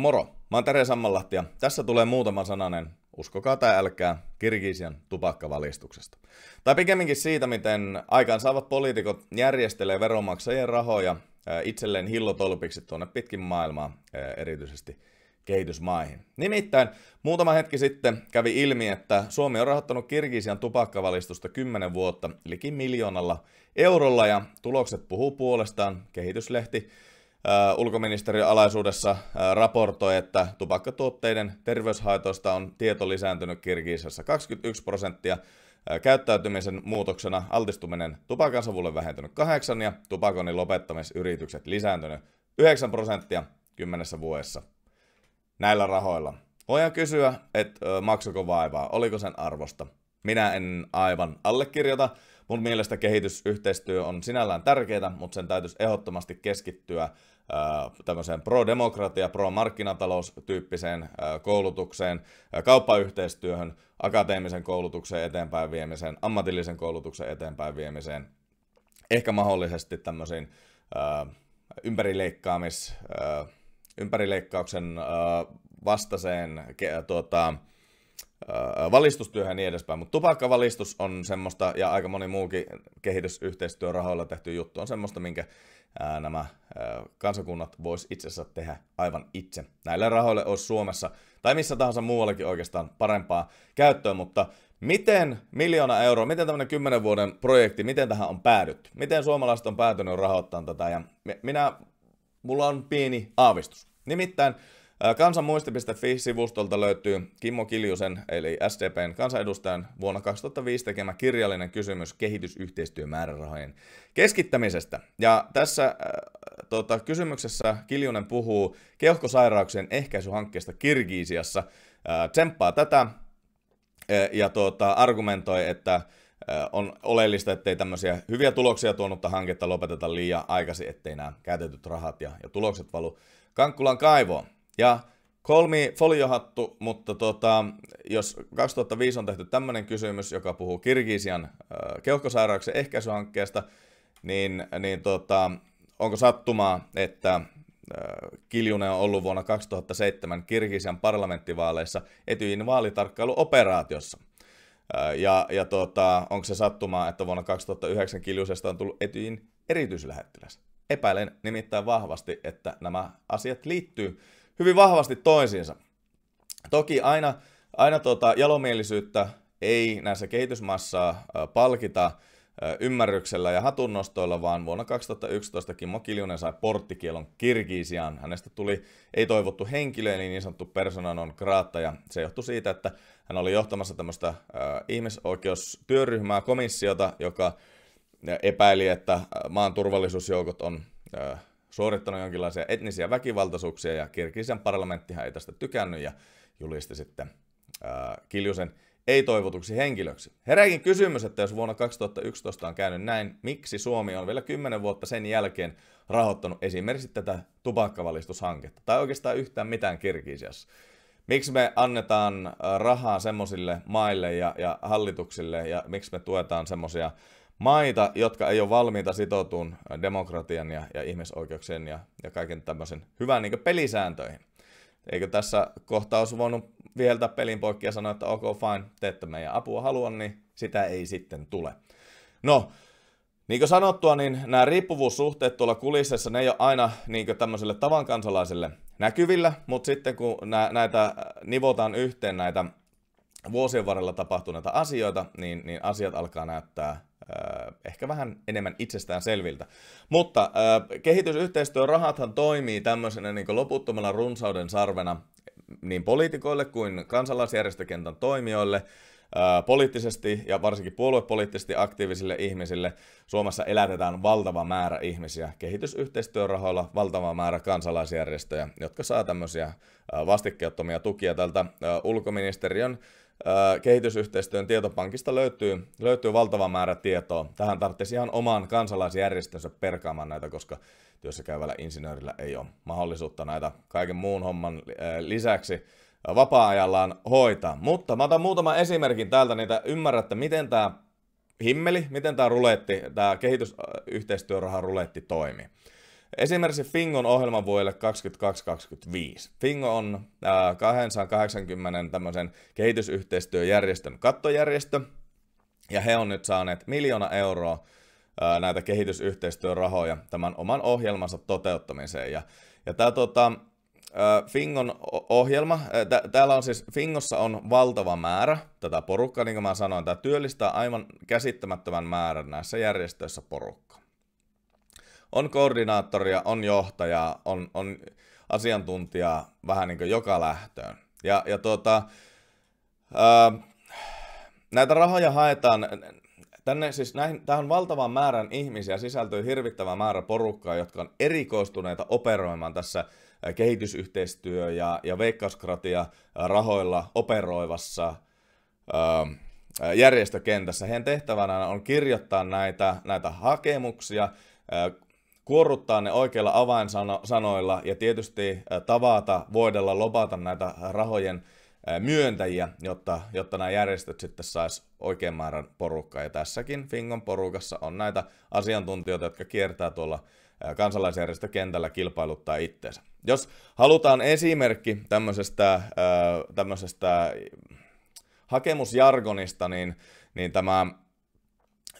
Moro, mä oon Tere Sammanlahti ja tässä tulee muutama sananen, uskokaa tai älkää, Kirgisian tupakkavalistuksesta. Tai pikemminkin siitä, miten aikaan saavat poliitikot järjestelee veronmaksajien rahoja itselleen hillotolpiksi tuonne pitkin maailmaa, erityisesti kehitysmaihin. Nimittäin muutama hetki sitten kävi ilmi, että Suomi on rahoittanut Kirgisian tupakkavalistusta 10 vuotta liki miljoonalla eurolla ja tulokset puhuu puolestaan. Kehityslehti ulkoministeriön alaisuudessa raportoi, että tupakkatuotteiden terveyshaitoista on tieto lisääntynyt Kirgisessä 21 prosenttia, käyttäytymisen muutoksena altistuminen tupakansavulle vähentynyt 8 ja tupakonin lopettamisyritykset lisääntynyt 9 prosenttia 10 vuodessa. Näillä rahoilla. Voidaan kysyä, että maksuko vaivaa, oliko sen arvosta. Minä en aivan allekirjoita, Mun mielestä kehitysyhteistyö on sinällään tärkeää, mutta sen täytyisi ehdottomasti keskittyä äh, tämmöiseen pro-demokratia, pro-markkinatalous-tyyppiseen äh, koulutukseen, äh, kauppayhteistyöhön, akateemisen koulutuksen eteenpäin viemiseen, ammatillisen koulutuksen eteenpäin viemiseen, ehkä mahdollisesti tämmöisiin ympärileikkaamis, ympärileikkauksen vastaiseen tuota, valistustyöhön ja niin edespäin, mutta tupakkavalistus on semmoista, ja aika moni muukin kehitysyhteistyörahoilla tehty juttu on semmoista, minkä ää, nämä ää, kansakunnat vois asiassa tehdä aivan itse. Näillä rahoille olisi Suomessa tai missä tahansa muuallakin oikeastaan parempaa käyttöä, mutta miten miljoona euroa, miten tämmöinen 10 vuoden projekti, miten tähän on päädytty? Miten suomalaiset on päätynyt rahoittamaan tätä? Ja minä, mulla on pieni aavistus. Nimittäin Kansanmuisti.fi-sivustolta löytyy Kimmo Kiljusen eli SDPn kansanedustajan vuonna 2005 tekemä kirjallinen kysymys kehitysyhteistyömäärärahojen keskittämisestä. Ja tässä äh, tota, kysymyksessä Kiljunen puhuu keuhkosairauksien ehkäisyhankkeesta Kirgiisiassa. Äh, tsemppaa tätä äh, ja tuota, argumentoi, että on oleellista, ettei tämmöisiä hyviä tuloksia tuonutta hanketta lopeteta liian aikaisin, ettei nämä käytetyt rahat ja, ja tulokset valu Kankkulan kaivoon. Ja kolmi foliohattu, mutta tota, jos 2005 on tehty tämmöinen kysymys, joka puhuu Kirgisian keuhkosairauksen ehkäisyhankkeesta, niin, niin tota, onko sattumaa, että Kiljunen on ollut vuonna 2007 Kirgisian parlamenttivaaleissa Etyjin vaalitarkkailuoperaatiossa. Ja, ja tota, onko se sattumaa, että vuonna 2009 Kiljusesta on tullut Etyjin erityislähettiläs? Epäilen nimittäin vahvasti, että nämä asiat liittyy hyvin vahvasti toisiinsa. Toki aina, aina tuota jalomielisyyttä ei näissä kehitysmaissa palkita ymmärryksellä ja hatunnostoilla, vaan vuonna 2011 Kimmo Kiljunen sai porttikielon Kirgisiaan. Hänestä tuli ei-toivottu henkilö, eli niin sanottu persona kraatta ja se johtui siitä, että hän oli johtamassa tämmöistä ihmisoikeustyöryhmää, komissiota, joka epäili, että maan turvallisuusjoukot on äh, suorittanut jonkinlaisia etnisiä väkivaltaisuuksia ja Kirgisian parlamenttihan ei tästä tykännyt ja julisti sitten ää, Kiljusen ei-toivotuksi henkilöksi. Herääkin kysymys, että jos vuonna 2011 on käynyt näin, miksi Suomi on vielä 10 vuotta sen jälkeen rahoittanut esimerkiksi tätä tupakkavalistushanketta, tai oikeastaan yhtään mitään Kirgisiassa. Miksi me annetaan rahaa semmoisille maille ja, ja hallituksille, ja miksi me tuetaan semmoisia maita, jotka ei ole valmiita sitoutumaan äh, demokratian ja, ja ihmisoikeuksien ja, ja kaiken tämmöisen hyvän niin pelisääntöihin. Eikö tässä kohtaa olisi voinut viheltää pelin poikki ja sanoa, että ok fine, te ette meidän apua halua, niin sitä ei sitten tule. No, niin kuin sanottua, niin nämä riippuvuussuhteet tuolla kulisseissa, ne ei ole aina niin tämmöiselle tavan kansalaiselle näkyvillä, mutta sitten kun näitä äh, nivotaan yhteen näitä vuosien varrella tapahtuneita asioita, niin, niin asiat alkaa näyttää Äh, ehkä vähän enemmän itsestään selviltä. Mutta äh, kehitysyhteistyörahathan toimii tämmöisenä niin loputtomalla runsauden sarvena niin poliitikoille kuin kansalaisjärjestökentän toimijoille, äh, poliittisesti ja varsinkin puoluepoliittisesti aktiivisille ihmisille. Suomessa elätetään valtava määrä ihmisiä kehitysyhteistyörahoilla, valtava määrä kansalaisjärjestöjä, jotka saa tämmöisiä vastikkeettomia tukia tältä ulkoministeriön kehitysyhteistyön tietopankista löytyy, löytyy valtava määrä tietoa. Tähän tarvitsisi ihan oman kansalaisjärjestönsä perkaamaan näitä, koska työssä käyvällä insinöörillä ei ole mahdollisuutta näitä kaiken muun homman lisäksi vapaa-ajallaan hoitaa. Mutta mä otan muutaman esimerkin täältä, niitä ymmärrätte, miten tämä himmeli, miten tämä ruletti, tämä kehitysyhteistyöraha ruletti toimii. Esimerkiksi Fingon ohjelma vuodelle 2022-2025. Fingo on äh, 280 tämmöisen kehitysyhteistyöjärjestön kattojärjestö, ja he on nyt saaneet miljoona euroa äh, näitä kehitysyhteistyörahoja tämän oman ohjelmansa toteuttamiseen. Ja, ja tämä tota, äh, Fingon ohjelma, äh, täällä on siis, Fingossa on valtava määrä tätä porukkaa, niin kuin mä sanoin, tämä työllistää aivan käsittämättömän määrän näissä järjestöissä porukkaa on koordinaattoria, on johtajaa, on, on asiantuntijaa vähän niin kuin joka lähtöön. Ja, ja tuota, ää, näitä rahoja haetaan, tänne siis näihin, tähän valtavan määrän ihmisiä sisältyy hirvittävä määrä porukkaa, jotka on erikoistuneita operoimaan tässä kehitysyhteistyö- ja, ja veikkauskratia rahoilla operoivassa ää, järjestökentässä. Heidän tehtävänä on kirjoittaa näitä, näitä hakemuksia, kuorruttaa ne oikeilla avainsanoilla ja tietysti tavata, voidella, lopata näitä rahojen myöntäjiä, jotta, jotta nämä järjestöt sitten sais oikean määrän porukkaa. Ja tässäkin Fingon porukassa on näitä asiantuntijoita, jotka kiertää tuolla kansalaisjärjestökentällä kilpailuttaa itteensä. Jos halutaan esimerkki tämmöisestä, tämmöisestä hakemusjargonista, niin, niin tämä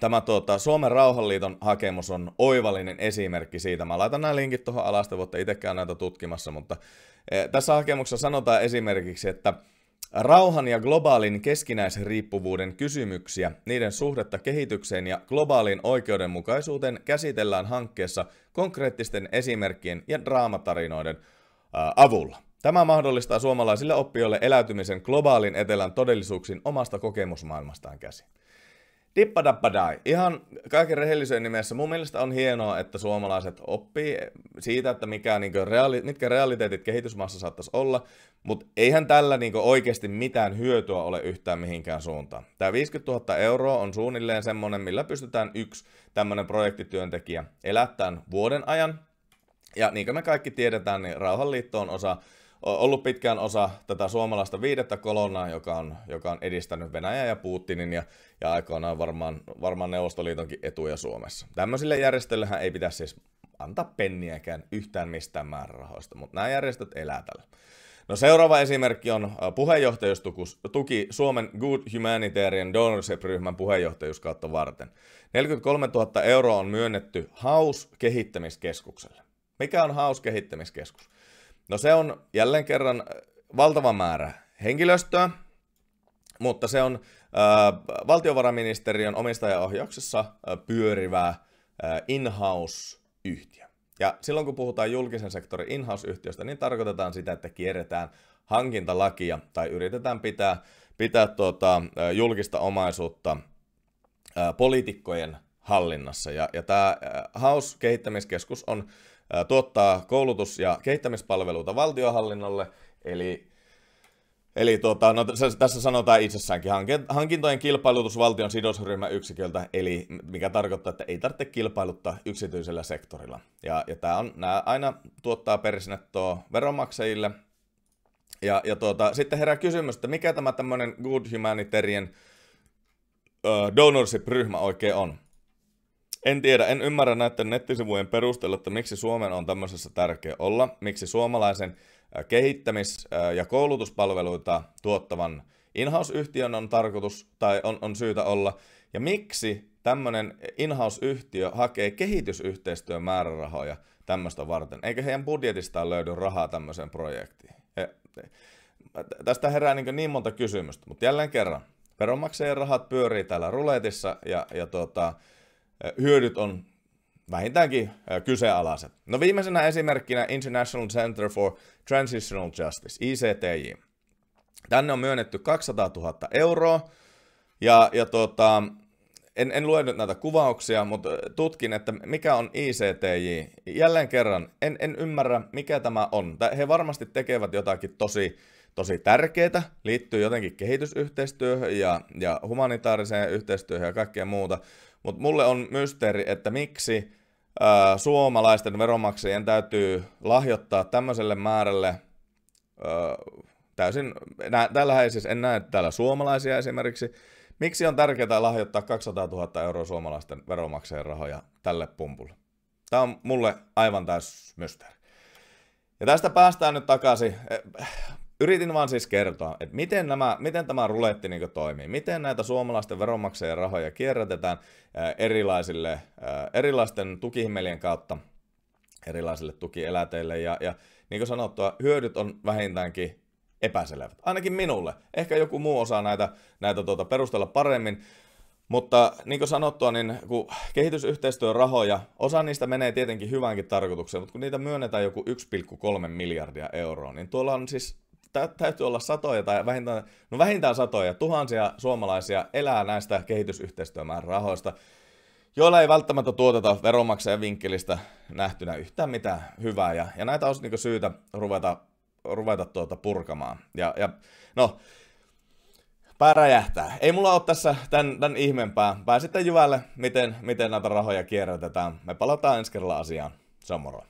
tämä tuota, Suomen Rauhanliiton hakemus on oivallinen esimerkki siitä. Mä laitan nämä linkit tuohon alasta, voitte itsekään näitä tutkimassa, mutta e, tässä hakemuksessa sanotaan esimerkiksi, että Rauhan ja globaalin keskinäisriippuvuuden kysymyksiä, niiden suhdetta kehitykseen ja globaalin oikeudenmukaisuuteen käsitellään hankkeessa konkreettisten esimerkkien ja draamatarinoiden avulla. Tämä mahdollistaa suomalaisille oppijoille eläytymisen globaalin etelän todellisuuksiin omasta kokemusmaailmastaan käsin. Tippadappadai. Ihan kaiken rehellisyyden nimessä. Mun mielestä on hienoa, että suomalaiset oppii siitä, että mikä, niin kuin, reali- mitkä realiteetit kehitysmaassa saattaisi olla, mutta eihän tällä niin kuin, oikeasti mitään hyötyä ole yhtään mihinkään suuntaan. Tämä 50 000 euroa on suunnilleen semmoinen, millä pystytään yksi tämmöinen projektityöntekijä elättämään vuoden ajan. Ja niin kuin me kaikki tiedetään, niin Rauhanliitto on osa ollut pitkään osa tätä suomalaista viidettä kolonnaa, joka on, joka on edistänyt Venäjää ja Putinin ja, ja aikoinaan varmaan, varmaan Neuvostoliitonkin etuja Suomessa. Tämmöisille järjestöillähän ei pitäisi siis antaa penniäkään yhtään mistään määrärahoista, mutta nämä järjestöt elää tällä. No seuraava esimerkki on puheenjohtajuustuki Suomen Good Humanitarian Donorship-ryhmän kautta varten. 43 000 euroa on myönnetty Haus kehittämiskeskukselle. Mikä on Haus kehittämiskeskus? No se on jälleen kerran äh, valtava määrä henkilöstöä, mutta se on äh, valtiovarainministeriön omistajaohjauksessa äh, pyörivää äh, in-house-yhtiö. Ja silloin kun puhutaan julkisen sektorin in-house-yhtiöstä, niin tarkoitetaan sitä, että kierretään hankintalakia tai yritetään pitää, pitää tuota, äh, julkista omaisuutta äh, poliitikkojen hallinnassa. Ja, ja tämä äh, house kehittämiskeskus on tuottaa koulutus- ja kehittämispalveluita valtiohallinnolle, eli Eli tuota, no, tässä sanotaan itsessäänkin hankintojen kilpailutus valtion sidosryhmän yksiköltä, eli mikä tarkoittaa, että ei tarvitse kilpailuttaa yksityisellä sektorilla. Ja, ja tämä on, nämä aina tuottaa persinettoa veronmaksajille. Ja, ja tuota, sitten herää kysymys, että mikä tämä tämmöinen good humanitarian ö, donorship-ryhmä oikein on. En tiedä, en ymmärrä näiden nettisivujen perusteella, että miksi Suomen on tämmöisessä tärkeä olla, miksi suomalaisen äh, kehittämis- äh, ja koulutuspalveluita tuottavan in yhtiön on tarkoitus tai on, on syytä olla, ja miksi tämmöinen in yhtiö hakee kehitysyhteistyön määrärahoja tämmöistä varten. Eikö heidän budjetistaan löydy rahaa tämmöiseen projektiin? E-, e tästä herää niin, niin monta kysymystä, mutta jälleen kerran, veronmaksajien rahat pyörii täällä ruletissa ja, ja tuota, hyödyt on vähintäänkin kyseenalaiset. No viimeisenä esimerkkinä International Center for Transitional Justice, ICTJ. Tänne on myönnetty 200 000 euroa, ja, ja tuota, en, en lue nyt näitä kuvauksia, mutta tutkin, että mikä on ICTJ. Jälleen kerran, en, en ymmärrä, mikä tämä on. He varmasti tekevät jotakin tosi, tosi tärkeää, liittyy jotenkin kehitysyhteistyöhön ja, ja humanitaariseen yhteistyöhön ja kaikkea muuta, mutta mulle on mysteeri, että miksi ää, äh, suomalaisten veronmaksajien täytyy lahjoittaa tämmöiselle määrälle ää, äh, täysin, nä, tällä ei siis, en näe täällä suomalaisia esimerkiksi, miksi on tärkeää lahjoittaa 200 000 euroa suomalaisten veronmaksajien rahoja tälle pumpulle? Tämä on mulle aivan täys mysteeri. Ja tästä päästään nyt takaisin. Eh, yritin vaan siis kertoa, että miten, nämä, miten tämä ruletti niin toimii, miten näitä suomalaisten veronmaksajien rahoja kierrätetään äh, erilaisille, äh, erilaisten tukihimmelien kautta erilaisille tukieläteille ja, ja niin kuin sanottua, hyödyt on vähintäänkin epäselvät. Ainakin minulle. Ehkä joku muu osaa näitä, näitä tuota, perustella paremmin. Mutta niin kuin sanottua, niin kun rahoja, osa niistä menee tietenkin hyvänkin tarkoitukseen, mutta kun niitä myönnetään joku 1,3 miljardia euroa, niin tuolla on siis tä, täytyy olla satoja tai vähintään, no vähintään satoja, tuhansia suomalaisia elää näistä kehitysyhteistyömäärärahoista, joilla ei välttämättä tuoteta veronmaksajan vinkkelistä nähtynä yhtään mitään hyvää. Ja, ja näitä olisi niin syytä ruveta, ruveta tuota purkamaan. Ja, ja no, pää räjähtää. Ei mulla ole tässä tämän, tämän ihmeempää. Pääsitte jyvälle, miten, miten näitä rahoja kierrätetään. Me palataan ensi kerralla asiaan. Se on moro.